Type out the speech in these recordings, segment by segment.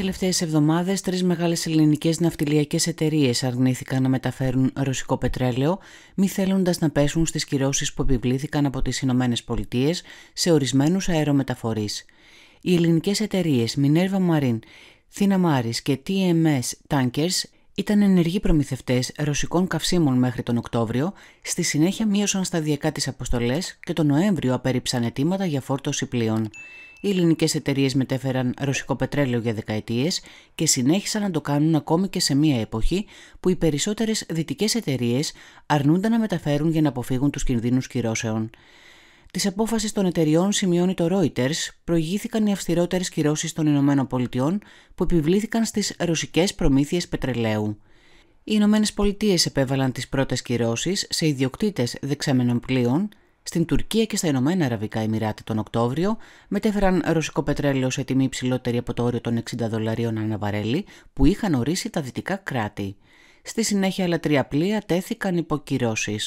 τελευταίες εβδομάδες, τρεις μεγάλες ελληνικές ναυτιλιακές εταιρείες αρνήθηκαν να μεταφέρουν ρωσικό πετρέλαιο, μη θέλοντα να πέσουν στις κυρώσεις που επιβλήθηκαν από τις Ηνωμένες Πολιτείες σε ορισμένους αερομεταφορείς. Οι ελληνικές εταιρείες Minerva Marine, Thina και TMS Tankers ήταν ενεργοί προμηθευτές ρωσικών καυσίμων μέχρι τον Οκτώβριο, στη συνέχεια μείωσαν σταδιακά τις αποστολές και τον Νοέμβριο απέρριψαν αιτήματα για φόρτωση πλοίων. Οι ελληνικές εταιρείες μετέφεραν ρωσικό πετρέλαιο για δεκαετίες και συνέχισαν να το κάνουν ακόμη και σε μια εποχή που οι περισσότερες δυτικές εταιρείες αρνούνταν να μεταφέρουν για να αποφύγουν τους κινδύνους κυρώσεων. Της απόφασης των εταιριών, σημειώνει το Reuters, προηγήθηκαν οι αυστηρότερες κυρώσεις των ΗΠΑ που επιβλήθηκαν στις ρωσικές προμήθειες πετρελαίου. Οι Ηνωμένες Πολιτείες επέβαλαν τις πρώτες κυρώσεις σε ιδιοκτήτες δεξαμενών πλοίων, στην Τουρκία και στα Ηνωμένα Αραβικά Εμμυράτη τον Οκτώβριο μετέφεραν ρωσικό πετρέλαιο σε τιμή υψηλότερη από το όριο των 60 δολαρίων αναβαρέλι που είχαν ορίσει τα δυτικά κράτη. Στη συνέχεια άλλα τρία πλοία τέθηκαν υποκυρώσει.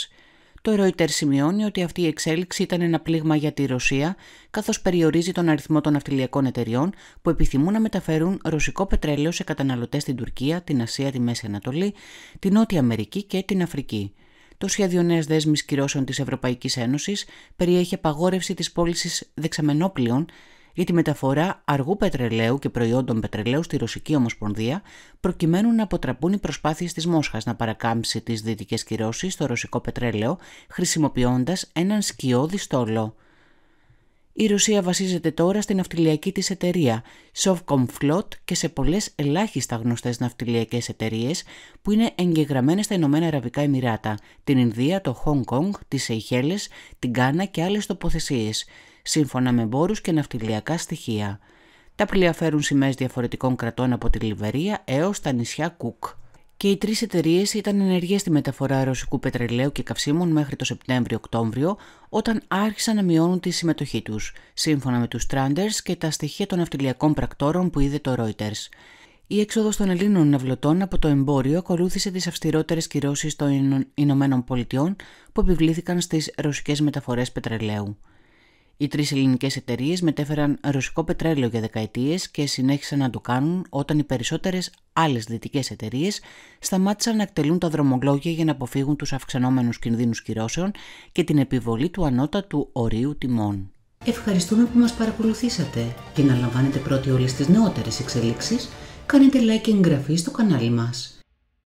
Το Reuters σημειώνει ότι αυτή η εξέλιξη ήταν ένα πλήγμα για τη Ρωσία, καθώς περιορίζει τον αριθμό των αυτιλιακών εταιριών που επιθυμούν να μεταφέρουν ρωσικό πετρέλαιο σε καταναλωτές στην Τουρκία, την Ασία, τη Μέση Ανατολή, την Νότια Αμερική και την Αφρική. Το σχέδιο νέας δέσμης κυρώσεων της Ευρωπαϊκής Ένωσης περιέχει απαγόρευση της πώλησης δεξαμενόπλοιων για τη μεταφορά αργού πετρελαίου και προϊόντων πετρελαίου στη Ρωσική Ομοσπονδία, προκειμένου να αποτραπούν οι προσπάθειες της Μόσχας να παρακάμψει τις δυτικές κυρώσεις στο ρωσικό πετρέλαιο, χρησιμοποιώντας έναν σκιώδη στόλο. Η Ρωσία βασίζεται τώρα στην ναυτιλιακή της εταιρεία Flot και σε πολλές ελάχιστα γνωστές ναυτιλιακές εταιρείες που είναι εγγεγραμμένες στα Ηνωμένα Αραβικά Εμμυράτα, την Ινδία, το Χονγκ Κονγκ, τις Σεϊχέλες, την Κάνα και άλλες τοποθεσίες, σύμφωνα με μπόρους και ναυτιλιακά στοιχεία. Τα πλοία φέρουν σημαίες διαφορετικών κρατών από τη Λιβερία έως τα νησιά Κουκ και οι τρεις εταιρείες ήταν ενεργές στη μεταφορά ρωσικού πετρελαίου και καυσίμων μέχρι το Σεπτέμβριο-Οκτώβριο, όταν άρχισαν να μειώνουν τη συμμετοχή τους, σύμφωνα με τους Stranders και τα στοιχεία των αυτιλιακών πρακτόρων που είδε το Reuters. Η έξοδος των Ελλήνων ναυλωτών από το εμπόριο ακολούθησε τις αυστηρότερες κυρώσεις των Ηνωμένων που επιβλήθηκαν στις ρωσικές μεταφορές πετρελαίου. Οι τρεις ελληνικές εταιρείες μετέφεραν ρωσικό πετρέλαιο για δεκαετίες και συνέχισαν να το κάνουν όταν οι περισσότερες άλλες δυτικές εταιρείες σταμάτησαν να εκτελούν τα δρομολόγια για να αποφύγουν τους αυξανόμενους κινδύνους κυρώσεων και την επιβολή του ανώτατου ορίου τιμών. Ευχαριστούμε που μας παρακολουθήσατε και να λαμβάνετε πρώτοι όλες τις νεότερες εξελίξεις. Κάνετε like και εγγραφή στο κανάλι μας.